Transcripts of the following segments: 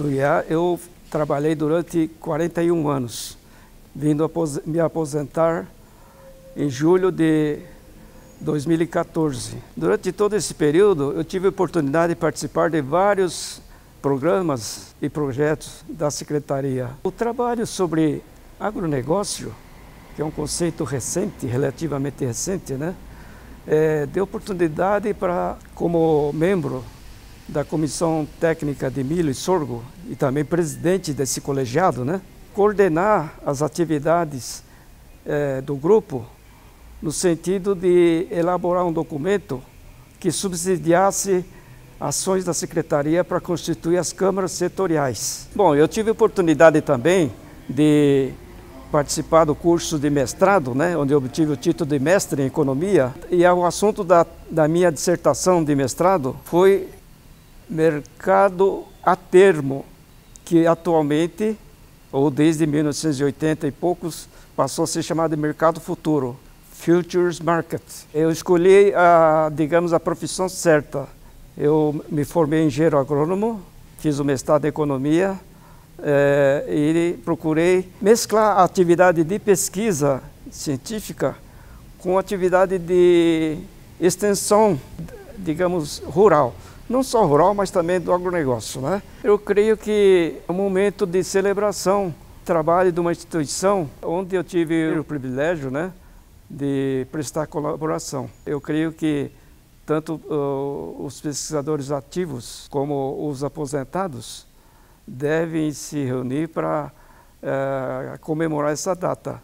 do IA, eu trabalhei durante 41 anos, vindo apos me aposentar em julho de 2014. Durante todo esse período, eu tive a oportunidade de participar de vários programas e projetos da Secretaria. O trabalho sobre agronegócio, que é um conceito recente, relativamente recente, né? É, deu oportunidade para, como membro da Comissão Técnica de Milho e Sorgo e também presidente desse colegiado, né? coordenar as atividades eh, do grupo no sentido de elaborar um documento que subsidiasse ações da secretaria para constituir as câmaras setoriais. Bom, eu tive oportunidade também de participar do curso de mestrado, né, onde eu obtive o título de mestre em economia, e o assunto da, da minha dissertação de mestrado foi mercado a termo, que atualmente, ou desde 1980 e poucos, passou a ser chamado de mercado futuro, futures market. Eu escolhi, a, digamos, a profissão certa. Eu me formei em engenheiro agrônomo, fiz o mestrado em economia é, e procurei mesclar a atividade de pesquisa científica com atividade de extensão, digamos, rural não só rural, mas também do agronegócio. Né? Eu creio que é um momento de celebração, trabalho de uma instituição onde eu tive o privilégio né, de prestar colaboração. Eu creio que tanto uh, os pesquisadores ativos como os aposentados devem se reunir para uh, comemorar essa data.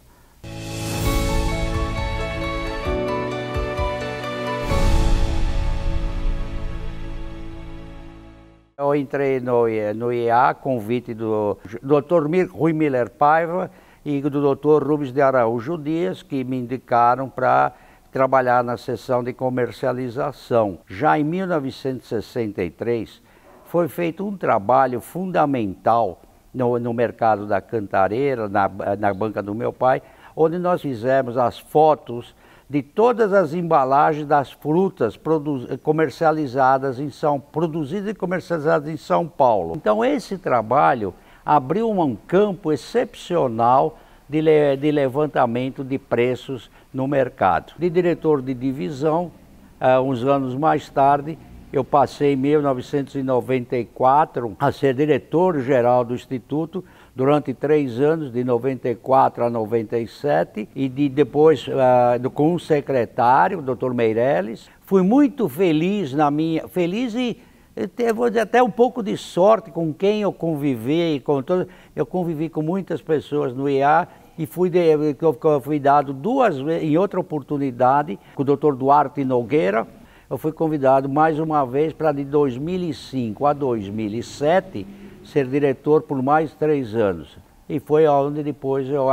Eu entrei no, eh, no IA, convite do Dr. Rui Miller Paiva e do Dr. Rubens de Araújo Dias, que me indicaram para trabalhar na seção de comercialização. Já em 1963, foi feito um trabalho fundamental no, no mercado da Cantareira, na, eh, na banca do meu pai, onde nós fizemos as fotos de todas as embalagens das frutas comercializadas em São produzidas e comercializadas em São Paulo. Então esse trabalho abriu um campo excepcional de, le, de levantamento de preços no mercado. De diretor de divisão, uh, uns anos mais tarde, eu passei em 1994 a ser diretor-geral do Instituto durante três anos, de 94 a 97, e de, depois uh, com um secretário, o doutor Meirelles. Fui muito feliz na minha. Feliz e vou dizer até um pouco de sorte com quem eu convivi. Com todos. eu convivi com muitas pessoas no IA e fui, de, eu fui dado duas vezes, em outra oportunidade, com o doutor Duarte Nogueira, eu fui convidado mais uma vez para de 2005 a 2007 ser diretor por mais três anos. E foi onde depois eu,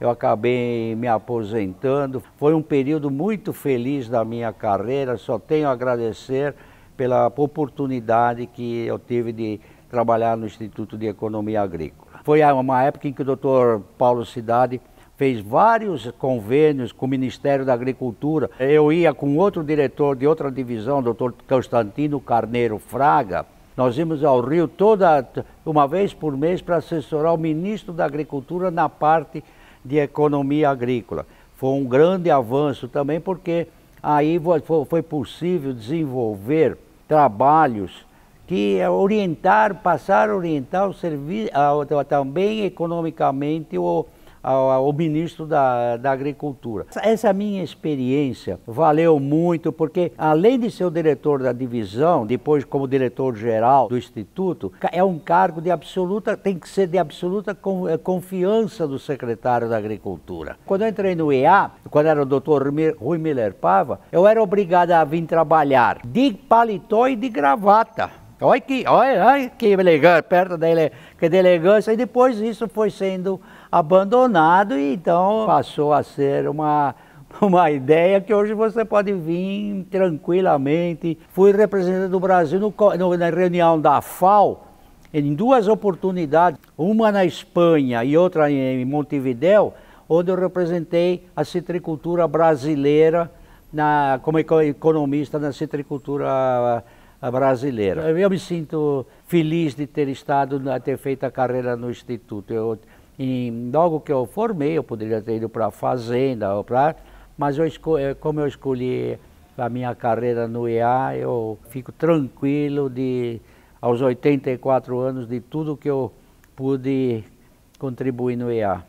eu acabei me aposentando. Foi um período muito feliz da minha carreira, só tenho a agradecer pela oportunidade que eu tive de trabalhar no Instituto de Economia Agrícola. Foi uma época em que o doutor Paulo Cidade fez vários convênios com o Ministério da Agricultura. Eu ia com outro diretor de outra divisão, o doutor Constantino Carneiro Fraga, nós íamos ao Rio toda uma vez por mês para assessorar o ministro da Agricultura na parte de economia agrícola. Foi um grande avanço também porque aí foi possível desenvolver trabalhos que é orientar, passar a orientar o serviço, também economicamente o, ao, ao ministro da, da Agricultura. Essa minha experiência valeu muito porque, além de ser o diretor da divisão, depois como diretor-geral do Instituto, é um cargo de absoluta, tem que ser de absoluta eh, confiança do secretário da Agricultura. Quando eu entrei no EA, quando era o doutor Rui Miller Pava, eu era obrigado a vir trabalhar de paletó e de gravata Olha que, olha, que elegante, perto da ele, que elegância. E depois isso foi sendo abandonado e então passou a ser uma, uma ideia que hoje você pode vir tranquilamente. Fui representante do Brasil no, no, na reunião da FAO em duas oportunidades, uma na Espanha e outra em Montevideo, onde eu representei a citricultura brasileira na, como economista na citricultura brasileira brasileira. Eu me sinto feliz de ter estado, ter feito a carreira no Instituto. Eu, em, logo que eu formei, eu poderia ter ido para a Fazenda, ou pra, mas eu eh, como eu escolhi a minha carreira no EA, eu fico tranquilo de, aos 84 anos, de tudo que eu pude contribuir no EA.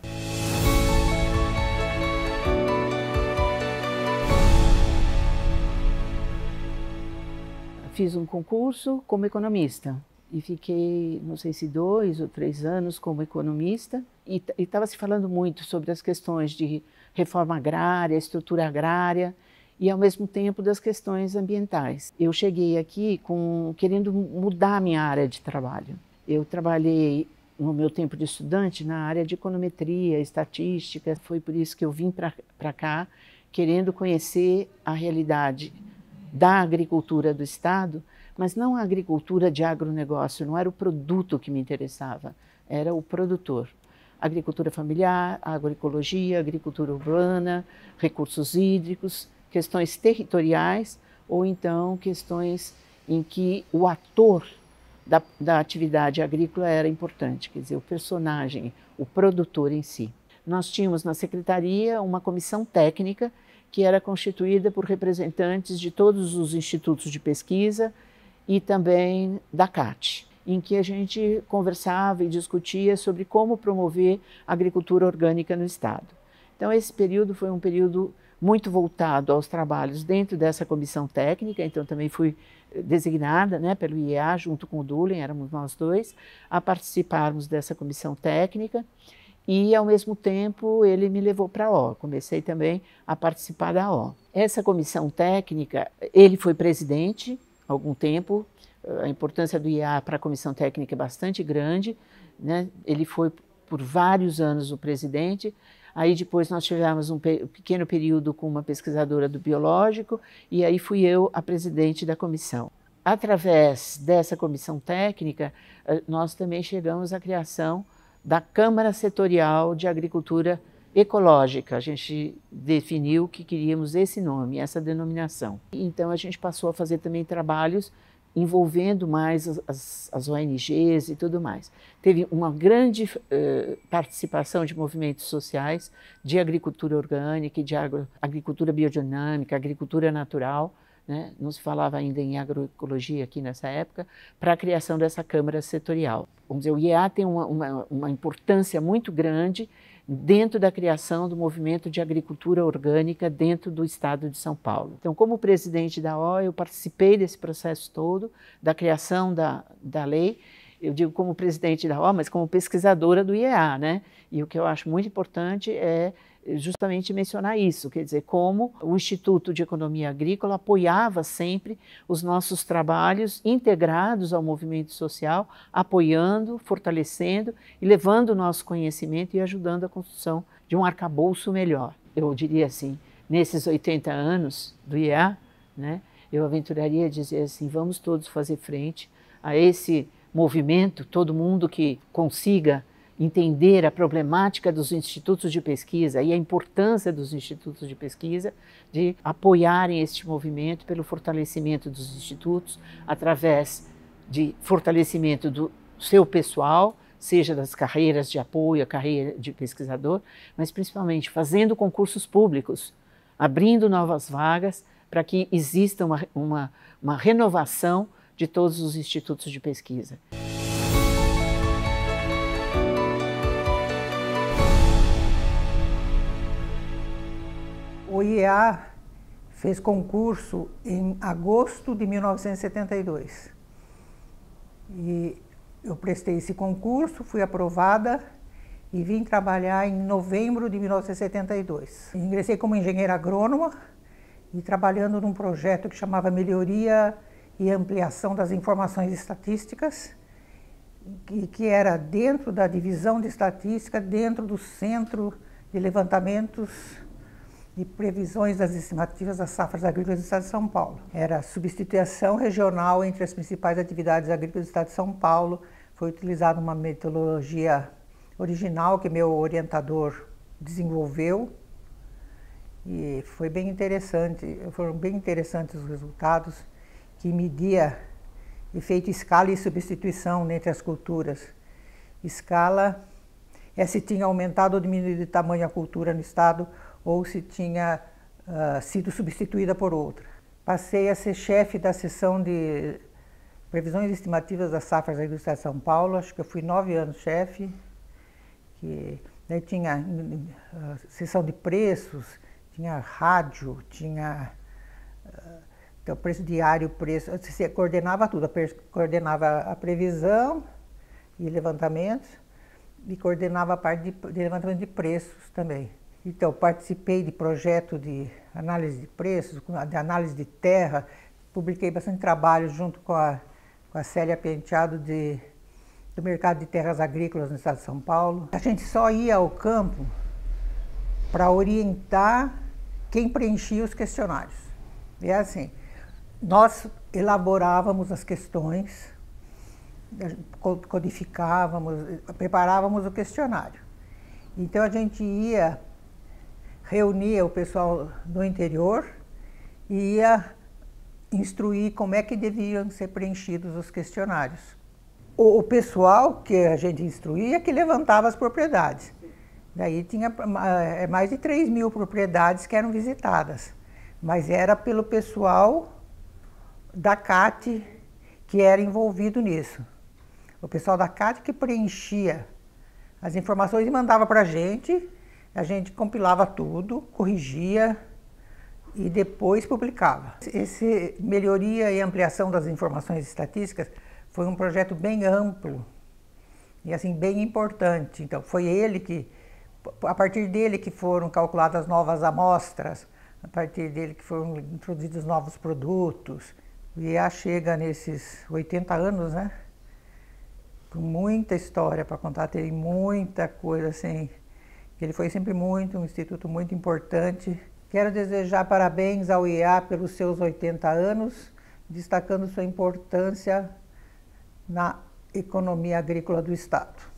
fiz um concurso como economista e fiquei, não sei se dois ou três anos como economista e estava se falando muito sobre as questões de reforma agrária, estrutura agrária e ao mesmo tempo das questões ambientais. Eu cheguei aqui com querendo mudar a minha área de trabalho. Eu trabalhei no meu tempo de estudante na área de econometria, estatística. Foi por isso que eu vim para cá, querendo conhecer a realidade da agricultura do Estado, mas não a agricultura de agronegócio, não era o produto que me interessava, era o produtor. Agricultura familiar, agroecologia, agricultura urbana, recursos hídricos, questões territoriais ou então questões em que o ator da, da atividade agrícola era importante, quer dizer, o personagem, o produtor em si. Nós tínhamos na secretaria uma comissão técnica que era constituída por representantes de todos os institutos de pesquisa e também da CAT, em que a gente conversava e discutia sobre como promover a agricultura orgânica no Estado. Então, esse período foi um período muito voltado aos trabalhos dentro dessa comissão técnica, então também fui eh, designada né, pelo IEA, junto com o Dulen, éramos nós dois, a participarmos dessa comissão técnica e, ao mesmo tempo, ele me levou para a O. Comecei também a participar da O. Essa comissão técnica, ele foi presidente algum tempo. A importância do IA para a comissão técnica é bastante grande. Né? Ele foi por vários anos o presidente. Aí depois nós tivemos um pequeno período com uma pesquisadora do biológico e aí fui eu a presidente da comissão. Através dessa comissão técnica, eh, nós também chegamos à criação da Câmara Setorial de Agricultura Ecológica. A gente definiu que queríamos esse nome, essa denominação. Então a gente passou a fazer também trabalhos envolvendo mais as, as ONGs e tudo mais. Teve uma grande eh, participação de movimentos sociais de agricultura orgânica, de agro, agricultura biodinâmica, agricultura natural né? não se falava ainda em agroecologia aqui nessa época, para a criação dessa Câmara Setorial. Vamos dizer, o IEA tem uma, uma, uma importância muito grande dentro da criação do movimento de agricultura orgânica dentro do estado de São Paulo. Então, como presidente da OE, eu participei desse processo todo, da criação da, da lei, eu digo como presidente da OAM, mas como pesquisadora do IEA, né? E o que eu acho muito importante é eh, justamente mencionar isso, quer dizer, como o Instituto de Economia Agrícola apoiava sempre os nossos trabalhos integrados ao movimento social, apoiando, fortalecendo e levando o nosso conhecimento e ajudando a construção de um arcabouço melhor. Eu diria assim, nesses 80 anos do IEA, né, eu aventuraria dizer assim, vamos todos fazer frente a esse movimento, todo mundo que consiga entender a problemática dos institutos de pesquisa e a importância dos institutos de pesquisa de apoiarem este movimento pelo fortalecimento dos institutos através de fortalecimento do seu pessoal, seja das carreiras de apoio, a carreira de pesquisador, mas principalmente fazendo concursos públicos, abrindo novas vagas para que exista uma, uma, uma renovação de todos os institutos de pesquisa. O IEA fez concurso em agosto de 1972. E eu prestei esse concurso, fui aprovada e vim trabalhar em novembro de 1972. Ingressei como engenheira agrônoma e trabalhando num projeto que chamava Melhoria e ampliação das informações estatísticas, que, que era dentro da divisão de estatística, dentro do centro de levantamentos e previsões das estimativas das safras agrícolas do Estado de São Paulo. Era a substituição regional entre as principais atividades agrícolas do Estado de São Paulo. Foi utilizada uma metodologia original que meu orientador desenvolveu e foi bem interessante, foram bem interessantes os resultados que media efeito escala e substituição entre as culturas. Escala é se tinha aumentado ou diminuído de tamanho a cultura no Estado ou se tinha uh, sido substituída por outra. Passei a ser chefe da seção de previsões estimativas das safras da indústria de São Paulo, acho que eu fui nove anos chefe, que daí né, tinha uh, seção de preços, tinha rádio, tinha uh, então, preço diário, preço. Você coordenava tudo, coordenava a previsão e levantamentos, e coordenava a parte de, de levantamento de preços também. Então, participei de projeto de análise de preços, de análise de terra, publiquei bastante trabalho junto com a, com a Célia Penteado de, do mercado de terras agrícolas no estado de São Paulo. A gente só ia ao campo para orientar quem preenchia os questionários. E é assim, nós elaborávamos as questões, codificávamos, preparávamos o questionário. Então a gente ia, reunia o pessoal do interior e ia instruir como é que deviam ser preenchidos os questionários. O, o pessoal que a gente instruía que levantava as propriedades. Daí tinha eh, mais de 3 mil propriedades que eram visitadas, mas era pelo pessoal da CAT que era envolvido nisso. O pessoal da CAT que preenchia as informações e mandava para a gente, a gente compilava tudo, corrigia e depois publicava. Esse melhoria e ampliação das informações estatísticas foi um projeto bem amplo e assim bem importante. Então foi ele que a partir dele que foram calculadas novas amostras, a partir dele que foram introduzidos novos produtos. O IA chega nesses 80 anos, né? Com muita história para contar, tem muita coisa assim. Ele foi sempre muito, um instituto muito importante. Quero desejar parabéns ao IA pelos seus 80 anos, destacando sua importância na economia agrícola do Estado.